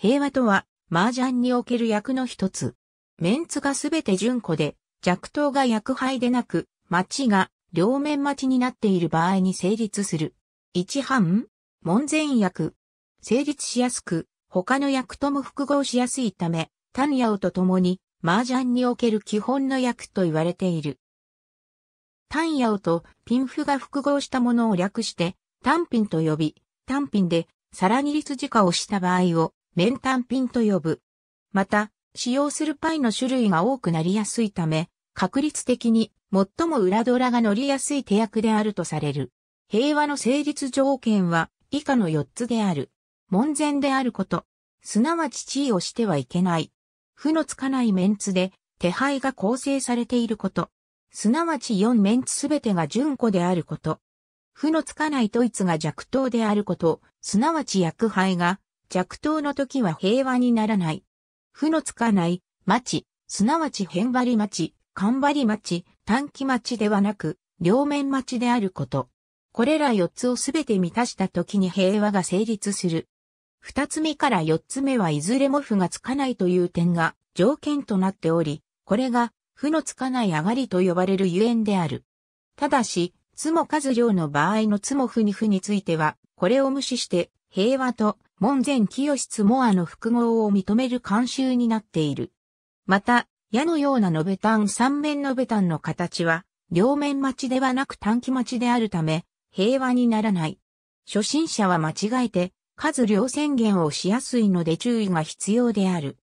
平和とは、麻雀における役の一つ。メンツがすべて順子で、弱党が役配でなく、町が両面待ちになっている場合に成立する。一半門前役。成立しやすく、他の役とも複合しやすいため、単ヤオと共に、麻雀における基本の役と言われている。単ヤオとピンフが複合したものを略して、単品と呼び、単品で、さらに率時価をした場合を、面単品と呼ぶ。また、使用するパイの種類が多くなりやすいため、確率的に最も裏ドラが乗りやすい手役であるとされる。平和の成立条件は以下の4つである。門前であること。すなわち地位をしてはいけない。負のつかないメンツで、手配が構成されていること。すなわち4メンツすべてが純子であること。負のつかないドイツが弱等であること、すなわち薬配が弱党の時は平和にならない。負のつかない町、すなわち変張り町、頑張り町、短期町ではなく、両面町であること。これら四つをすべて満たした時に平和が成立する。二つ目から四つ目はいずれも負がつかないという点が条件となっており、これが負のつかない上がりと呼ばれるゆえんである。ただし、つも数量の場合のつも負に負については、これを無視して平和と門前清室モアの複合を認める慣習になっている。また、矢のような延べん三面のべんの形は、両面待ちではなく短期待ちであるため、平和にならない。初心者は間違えて、数量宣言をしやすいので注意が必要である。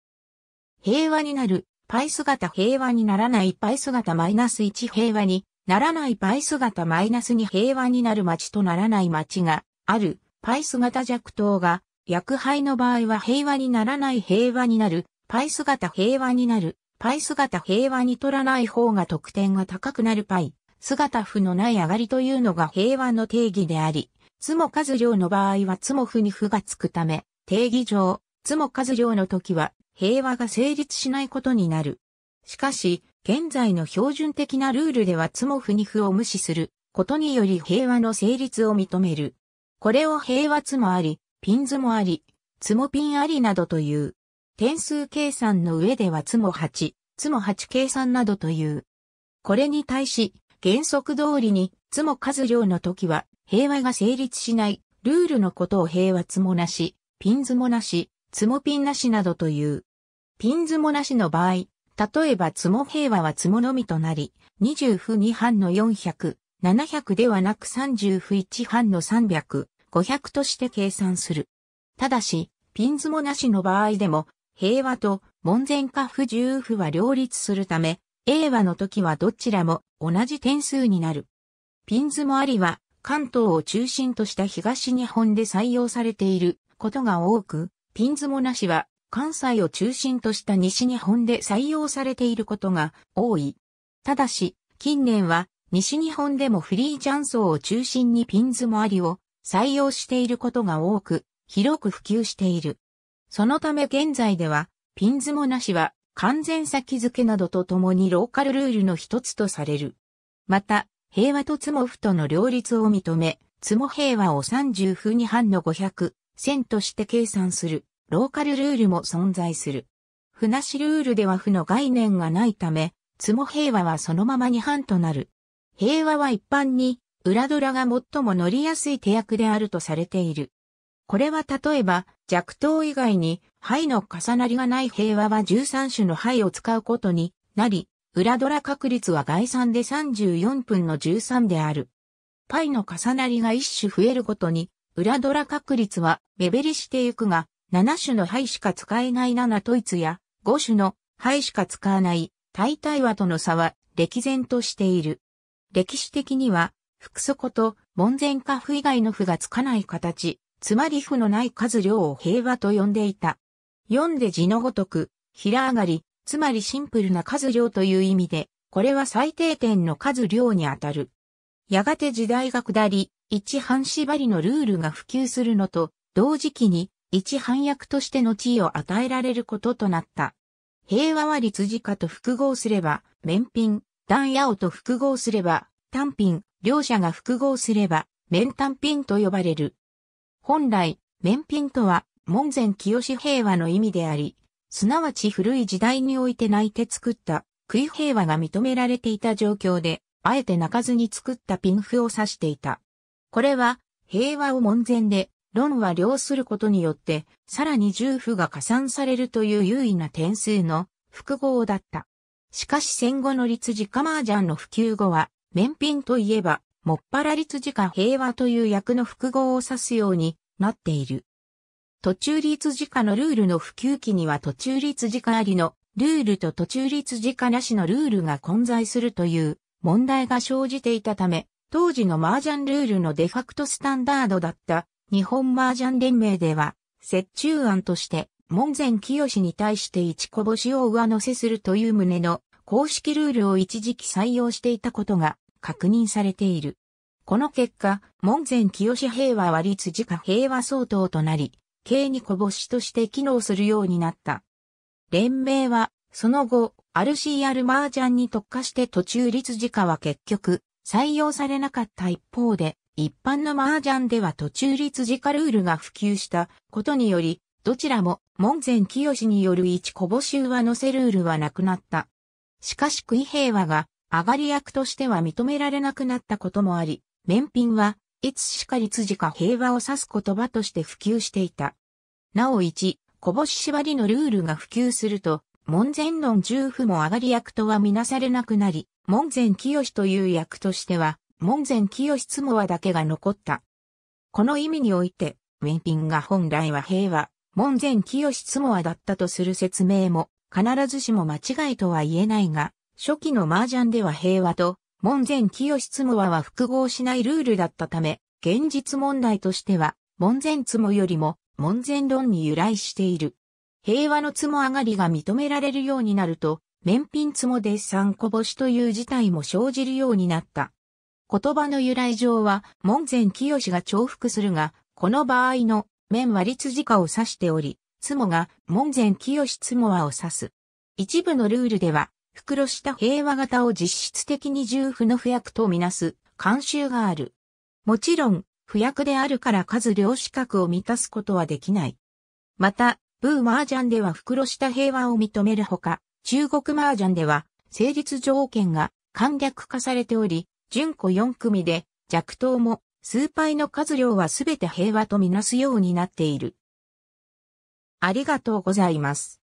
平和になる、パイ姿平和にならないパイ姿マイナス1平和にならないパイ姿マイナス2平和になる町とならない町がある。パイス型弱等が、薬杯の場合は平和にならない平和になる、パイス型平和になる、パイス型平和に取らない方が得点が高くなるパイ、姿負のない上がりというのが平和の定義であり、つも数量の場合はつも負に負がつくため、定義上、つも数量の時は平和が成立しないことになる。しかし、現在の標準的なルールではつも負に負を無視することにより平和の成立を認める。これを平和つもあり、ピン図もあり、つもピンありなどという。点数計算の上ではつも8、つも8計算などという。これに対し、原則通りに、つも数量の時は、平和が成立しない、ルールのことを平和つもなし、ピン図もなし、つもピンなしなどという。ピン図もなしの場合、例えばつも平和はつものみとなり、20不2半の400、700ではなく30不一半の300、500として計算する。ただし、ピンズもなしの場合でも、平和と門前か不自由符は両立するため、英和の時はどちらも同じ点数になる。ピンズもありは、関東を中心とした東日本で採用されていることが多く、ピンズもなしは関西を中心とした西日本で採用されていることが多い。ただし、近年は西日本でもフリージャンーを中心にピンズもありを採用していることが多く、広く普及している。そのため現在では、ピンズもなしは完全先付けなどとともにローカルルールの一つとされる。また、平和とツモフとの両立を認め、ツモ平和を30風に半の500、1000として計算する、ローカルルールも存在する。ふなしルールでは負の概念がないため、ツモ平和はそのままに半となる。平和は一般に、裏ドラが最も乗りやすい手役であるとされている。これは例えば、弱等以外に、灰の重なりがない平和は13種の牌を使うことになり、裏ドラ確率は概算で34分の13である。パイの重なりが1種増えるごとに、裏ドラ確率は目減りしてゆくが、7種の牌しか使えない7トイツや、5種の牌しか使わない、大体和との差は歴然としている。歴史的には、複素こと門前家父以外の父がつかない形、つまり父のない数量を平和と呼んでいた。読んで字のごとく、平上がり、つまりシンプルな数量という意味で、これは最低点の数量にあたる。やがて時代が下り、一半縛りのルールが普及するのと、同時期に一反役としての地位を与えられることとなった。平和は立地。家と複合すれば、免品、単野尾と複合すれば、単品、両者が複合すれば、面単品と呼ばれる。本来、面品とは、門前清平和の意味であり、すなわち古い時代において泣いて作った、杭平和が認められていた状況で、あえて泣かずに作ったピンフを指していた。これは、平和を門前で、論は量することによって、さらに重負が加算されるという優位な点数の複合だった。しかし戦後の立自家麻雀の普及後は、免品といえば、もっぱら立自家平和という役の複合を指すようになっている。途中立自家のルールの普及期には途中立自家ありのルールと途中立自家なしのルールが混在するという問題が生じていたため、当時の麻雀ルールのデファクトスタンダードだった日本麻雀連盟では、折衷案として門前清に対して一こぼしを上乗せするという旨の公式ルールを一時期採用していたことが確認されている。この結果、門前清平和割時か平和相当となり、計にこぼしとして機能するようになった。連盟は、その後、RCR 麻雀に特化して途中立時下は結局、採用されなかった一方で、一般の麻雀では途中立時下ルールが普及したことにより、どちらも門前清による一こぼし上乗せルールはなくなった。しかし杭平和が上がり役としては認められなくなったこともあり、免品はいつしか律事か平和を指す言葉として普及していた。なお一、こぼし縛りのルールが普及すると、門前論重負も上がり役とはみなされなくなり、門前清という役としては、門前清つもはだけが残った。この意味において、免品が本来は平和、門前清つもあだったとする説明も、必ずしも間違いとは言えないが、初期の麻雀では平和と、門前清つもは複合しないルールだったため、現実問題としては、門前つもよりも、門前論に由来している。平和のつも上がりが認められるようになると、免品つもで三こぼしという事態も生じるようになった。言葉の由来上は、門前清が重複するが、この場合の面は立直を指しており、つもが門前清つもはを指す。一部のルールでは、袋下平和型を実質的に重負の不役とみなす慣習がある。もちろん、不役であるから数量資格を満たすことはできない。また、ブーマージャンでは袋下平和を認めるほか、中国マージャンでは、成立条件が簡略化されており、純子4組で、弱党も数倍の数量はすべて平和とみなすようになっている。ありがとうございます。